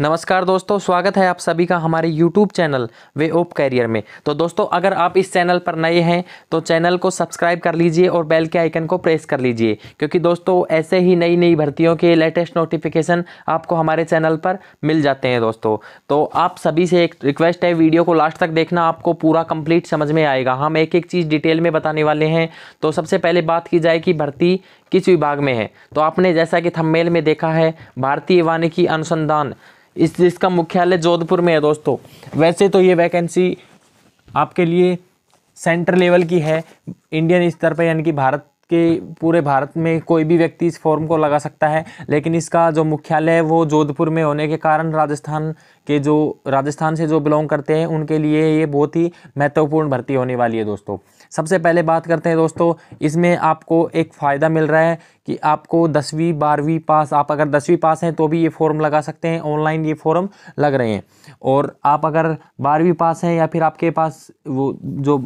नमस्कार दोस्तों स्वागत है आप सभी का हमारे यूट्यूब चैनल वे ओप कैरियर में तो दोस्तों अगर आप इस चैनल पर नए हैं तो चैनल को सब्सक्राइब कर लीजिए और बेल के आइकन को प्रेस कर लीजिए क्योंकि दोस्तों ऐसे ही नई नई भर्तियों के लेटेस्ट नोटिफिकेशन आपको हमारे चैनल पर मिल जाते हैं दोस्तों तो आप सभी से एक रिक्वेस्ट है वीडियो को लास्ट तक देखना आपको पूरा कम्प्लीट समझ में आएगा हम एक एक चीज़ डिटेल में बताने वाले हैं तो सबसे पहले बात की जाए कि भर्ती किस विभाग में है तो आपने जैसा कि थम्मेल में देखा है भारतीय वानिकी अनुसंधान इस इसका मुख्यालय जोधपुर में है दोस्तों वैसे तो ये वैकेंसी आपके लिए सेंटर लेवल की है इंडियन स्तर पर यानी कि भारत के पूरे भारत में कोई भी व्यक्ति इस फॉर्म को लगा सकता है लेकिन इसका जो मुख्यालय है वो जोधपुर में होने के कारण राजस्थान के जो राजस्थान से जो बिलोंग करते हैं उनके लिए ये बहुत ही महत्वपूर्ण भर्ती होने वाली है दोस्तों सबसे पहले बात करते हैं दोस्तों इसमें आपको एक फ़ायदा मिल रहा है कि आपको दसवीं बारहवीं पास आप अगर दसवीं पास हैं तो भी ये फॉर्म लगा सकते हैं ऑनलाइन ये फॉर्म लग रहे हैं और आप अगर बारहवीं पास हैं या फिर आपके पास वो जो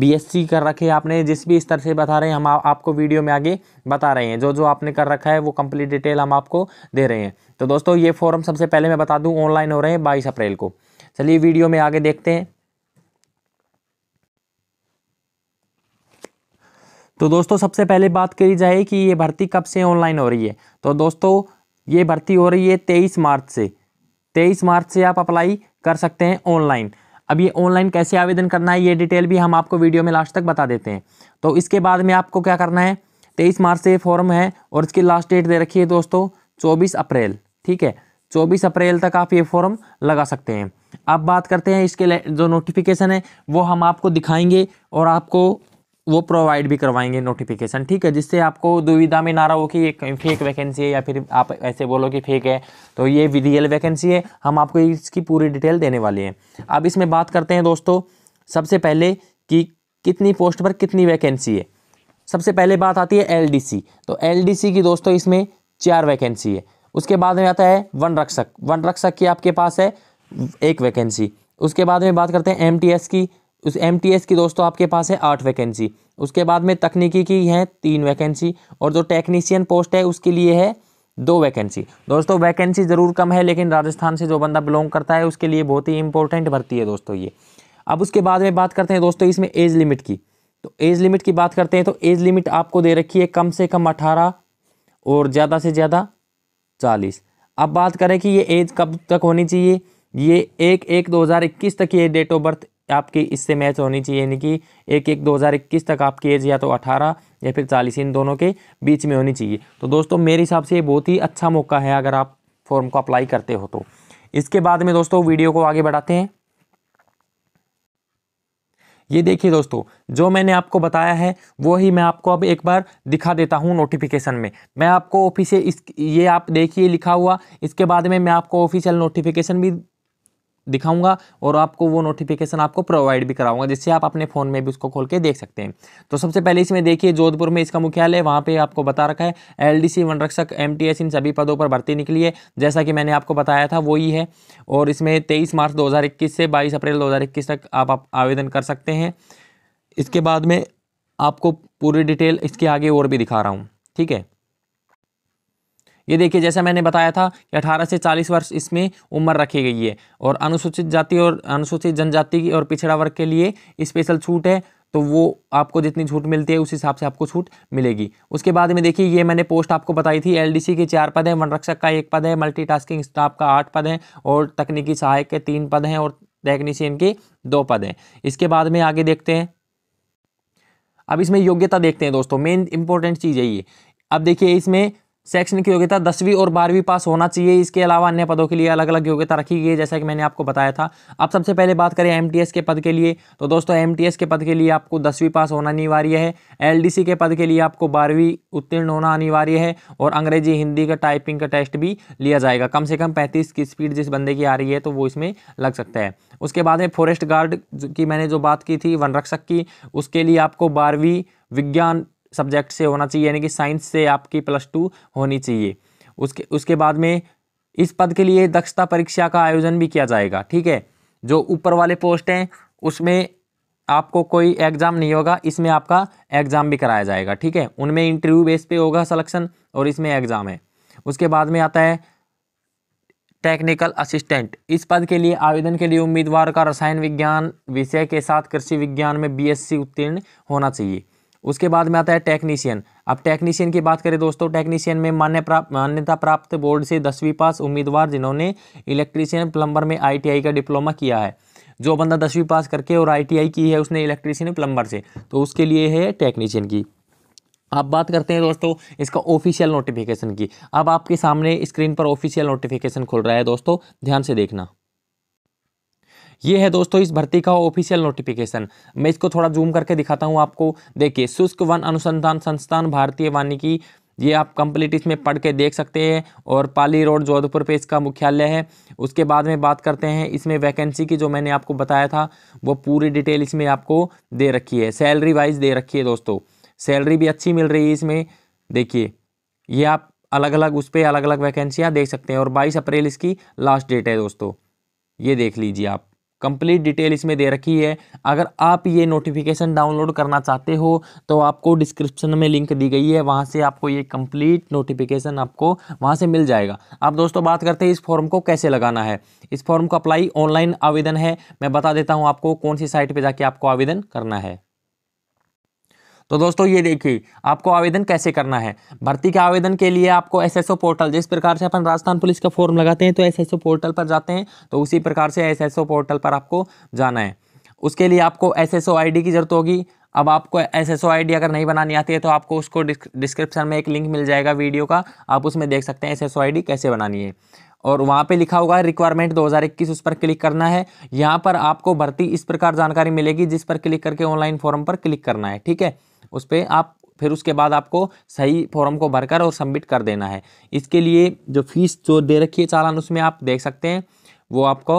बीएससी कर रखे है आपने जिस भी स्तर से बता रहे हैं हम आ, आपको वीडियो में आगे बता रहे हैं जो जो आपने कर रखा है वो कंप्लीट डिटेल हम आपको दे रहे हैं तो दोस्तों ये फॉर्म सबसे पहले मैं बता दूँ ऑनलाइन हो रहे हैं बाईस अप्रैल को चलिए वीडियो में आगे देखते हैं तो दोस्तों सबसे पहले बात करी जाए कि ये भर्ती कब से ऑनलाइन हो रही है तो दोस्तों ये भर्ती हो रही है तेईस मार्च से तेईस मार्च से आप अप्लाई कर सकते हैं ऑनलाइन अब ये ऑनलाइन कैसे आवेदन करना है ये डिटेल भी हम आपको वीडियो में लास्ट तक बता देते हैं तो इसके बाद में आपको क्या करना है तेईस मार्च से फॉर्म है और इसकी लास्ट डेट दे रखी है दोस्तों चौबीस अप्रैल ठीक है चौबीस अप्रैल तक आप ये फॉर्म लगा सकते हैं अब बात करते हैं इसके जो नोटिफिकेशन है वो हम आपको दिखाएंगे और आपको वो प्रोवाइड भी करवाएंगे नोटिफिकेशन ठीक है जिससे आपको दुविधा में ना रहो कि ये फेक वैकेंसी है या फिर आप ऐसे बोलो कि फेक है तो ये रियल वैकेंसी है हम आपको इसकी पूरी डिटेल देने वाले हैं अब इसमें बात करते हैं दोस्तों सबसे पहले कि कितनी पोस्ट पर कितनी वैकेंसी है सबसे पहले बात आती है एल तो एल की दोस्तों इसमें चार वैकेंसी है उसके बाद में आता है वन रक्षक वन रक्षक की आपके पास है एक वैकेंसी उसके बाद में बात करते हैं एम की उस एम की दोस्तों आपके पास है आठ वैकेंसी उसके बाद में तकनीकी की है तीन वैकेंसी और जो टेक्नीशियन पोस्ट है उसके लिए है दो वैकेंसी दोस्तों वैकेंसी ज़रूर कम है लेकिन राजस्थान से जो बंदा बिलोंग करता है उसके लिए बहुत ही इंपॉर्टेंट भर्ती है दोस्तों ये अब उसके बाद में बात करते हैं दोस्तों इसमें एज लिमिट की तो एज लिमिट की बात करते हैं तो एज लिमिट आपको दे रखी है कम से कम अठारह और ज़्यादा से ज़्यादा चालीस अब बात करें कि ये एज कब तक होनी चाहिए ये एक एक दो हज़ार इक्कीस तक ये डेट ऑफ बर्थ आपकी इससे मैच होनी चाहिए यानी कि एक एक 2021 तक आपकी एज या तो 18 या फिर चालीस इन दोनों के बीच में होनी चाहिए तो दोस्तों मेरे हिसाब से ये बहुत ही अच्छा मौका है अगर आप फॉर्म को अप्लाई करते हो तो इसके बाद में दोस्तों वीडियो को आगे बढ़ाते हैं ये देखिए दोस्तों जो मैंने आपको बताया है वो ही मैं आपको अब एक बार दिखा देता हूँ नोटिफिकेशन में मैं आपको ऑफिशियल इस ये आप देखिए लिखा हुआ इसके बाद में मैं आपको ऑफिशियल नोटिफिकेशन भी दिखाऊंगा और आपको वो नोटिफिकेशन आपको प्रोवाइड भी कराऊंगा जिससे आप अपने फ़ोन में भी उसको खोल के देख सकते हैं तो सबसे पहले इसमें देखिए जोधपुर में इसका मुख्यालय वहाँ पे आपको बता रखा है एलडीसी वन रक्षक एमटीएस इन सभी पदों पर भर्ती निकली है जैसा कि मैंने आपको बताया था वही है और इसमें तेईस मार्च दो से बाईस अप्रैल दो तक आप, आप आवेदन कर सकते हैं इसके बाद में आपको पूरी डिटेल इसके आगे और भी दिखा रहा हूँ ठीक है ये देखिए जैसा मैंने बताया था कि 18 से 40 वर्ष इसमें उम्र रखी गई है और अनुसूचित जाति और अनुसूचित जनजाति और पिछड़ा वर्ग के लिए स्पेशल छूट है तो वो आपको जितनी छूट मिलती है उस हिसाब से आपको छूट मिलेगी उसके बाद में देखिए ये मैंने पोस्ट आपको बताई थी एलडीसी के चार पद हैं वनरक्षक का एक पद है मल्टीटास्किंग स्टाफ का आठ पद है और तकनीकी सहायक के तीन पद हैं और टेक्नीशियन के दो पद हैं इसके बाद में आगे देखते हैं अब इसमें योग्यता देखते हैं दोस्तों मेन इंपॉर्टेंट चीज़ है ये अब देखिए इसमें शैक्षणिक योग्यता दसवीं और बारहवीं पास होना चाहिए इसके अलावा अन्य पदों के लिए अलग अलग योग्यता रखी गई है जैसा कि मैंने आपको बताया था अब सबसे पहले बात करें एम के पद के लिए तो दोस्तों एम के पद के लिए आपको दसवीं पास होना अनिवार्य है एल के पद के लिए आपको बारहवीं उत्तीर्ण होना अनिवार्य है और अंग्रेजी हिंदी का टाइपिंग का टेस्ट भी लिया जाएगा कम से कम पैंतीस की स्पीड जिस बंदे की आ रही है तो वो इसमें लग सकता है उसके बाद में फॉरेस्ट गार्ड की मैंने जो बात की थी वनरक्षक की उसके लिए आपको बारहवीं विज्ञान सब्जेक्ट से होना चाहिए यानी कि साइंस से आपकी प्लस टू होनी चाहिए उसके उसके बाद में इस पद के लिए दक्षता परीक्षा का आयोजन भी किया जाएगा ठीक है जो ऊपर वाले पोस्ट हैं उसमें आपको कोई एग्ज़ाम नहीं होगा इसमें आपका एग्ज़ाम भी कराया जाएगा ठीक है उनमें इंटरव्यू बेस पे होगा सलेक्शन और इसमें एग्ज़ाम है उसके बाद में आता है टेक्निकल असिस्टेंट इस पद के लिए आवेदन के लिए उम्मीदवार का रसायन विज्ञान विषय के साथ कृषि विज्ञान में बीएससी उत्तीर्ण होना चाहिए उसके बाद में आता है टेक्नीशियन अब टेक्नीशियन की बात करें दोस्तों टेक्नीशियन में मान्य प्राप्त मान्यता प्राप्त बोर्ड से दसवीं पास उम्मीदवार जिन्होंने इलेक्ट्रीशियन प्लम्बर में आईटीआई का डिप्लोमा किया है जो बंदा दसवीं पास करके और आईटीआई की है उसने इलेक्ट्रीशियन प्लम्बर से तो उसके लिए है टेक्नीशियन की अब बात करते हैं दोस्तों इसका ऑफिशियल नोटिफिकेशन की अब आपके सामने स्क्रीन पर ऑफिशियल नोटिफिकेशन खुल रहा है दोस्तों ध्यान से देखना ये है दोस्तों इस भर्ती का ऑफिशियल नोटिफिकेशन मैं इसको थोड़ा जूम करके दिखाता हूँ आपको देखिए शुष्क वन अनुसंधान संस्थान भारतीय वानिकी ये आप कंप्लीट इसमें पढ़ के देख सकते हैं और पाली रोड जोधपुर पे इसका मुख्यालय है उसके बाद में बात करते हैं इसमें वैकेंसी की जो मैंने आपको बताया था वो पूरी डिटेल इसमें आपको दे रखी है सैलरी वाइज दे रखी है दोस्तों सैलरी भी अच्छी मिल रही है इसमें देखिए ये आप अलग अलग उस पर अलग अलग वैकेंसियाँ देख सकते हैं और बाईस अप्रैल इसकी लास्ट डेट है दोस्तों ये देख लीजिए आप कंप्लीट डिटेल इसमें दे रखी है अगर आप ये नोटिफिकेशन डाउनलोड करना चाहते हो तो आपको डिस्क्रिप्शन में लिंक दी गई है वहाँ से आपको ये कंप्लीट नोटिफिकेशन आपको वहाँ से मिल जाएगा अब दोस्तों बात करते हैं इस फॉर्म को कैसे लगाना है इस फॉर्म को अप्लाई ऑनलाइन आवेदन है मैं बता देता हूँ आपको कौन सी साइट पर जाके आपको आवेदन करना है तो दोस्तों ये देखिए आपको आवेदन कैसे करना है भर्ती के आवेदन के लिए आपको एसएसओ पोर्टल जिस प्रकार से अपन राजस्थान पुलिस का फॉर्म लगाते हैं तो एसएसओ पोर्टल पर जाते हैं तो उसी प्रकार से एसएसओ पोर्टल पर आपको जाना है उसके लिए आपको एसएसओ आईडी की ज़रूरत होगी अब आपको एस एस अगर नहीं बनानी आती है तो आपको उसको डिस्क्रिप्शन में एक लिंक मिल जाएगा वीडियो का आप उसमें देख सकते हैं एस एस कैसे बनानी है और वहाँ पे लिखा होगा रिक्वायरमेंट 2021 उस पर क्लिक करना है यहाँ पर आपको भर्ती इस प्रकार जानकारी मिलेगी जिस पर क्लिक करके ऑनलाइन फॉर्म पर क्लिक करना है ठीक है उस पर आप फिर उसके बाद आपको सही फॉर्म को भरकर और सबमिट कर देना है इसके लिए जो फीस जो दे रखी है चालान उसमें आप देख सकते हैं वो आपको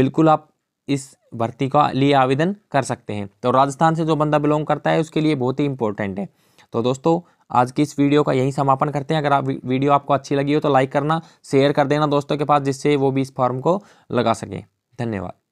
बिल्कुल आप इस भर्ती का लिए आवेदन कर सकते हैं तो राजस्थान से जो बंदा बिलोंग करता है उसके लिए बहुत ही इंपॉर्टेंट है तो दोस्तों आज की इस वीडियो का यही समापन करते हैं अगर आप वीडियो आपको अच्छी लगी हो तो लाइक करना शेयर कर देना दोस्तों के पास जिससे वो भी इस फॉर्म को लगा सकें धन्यवाद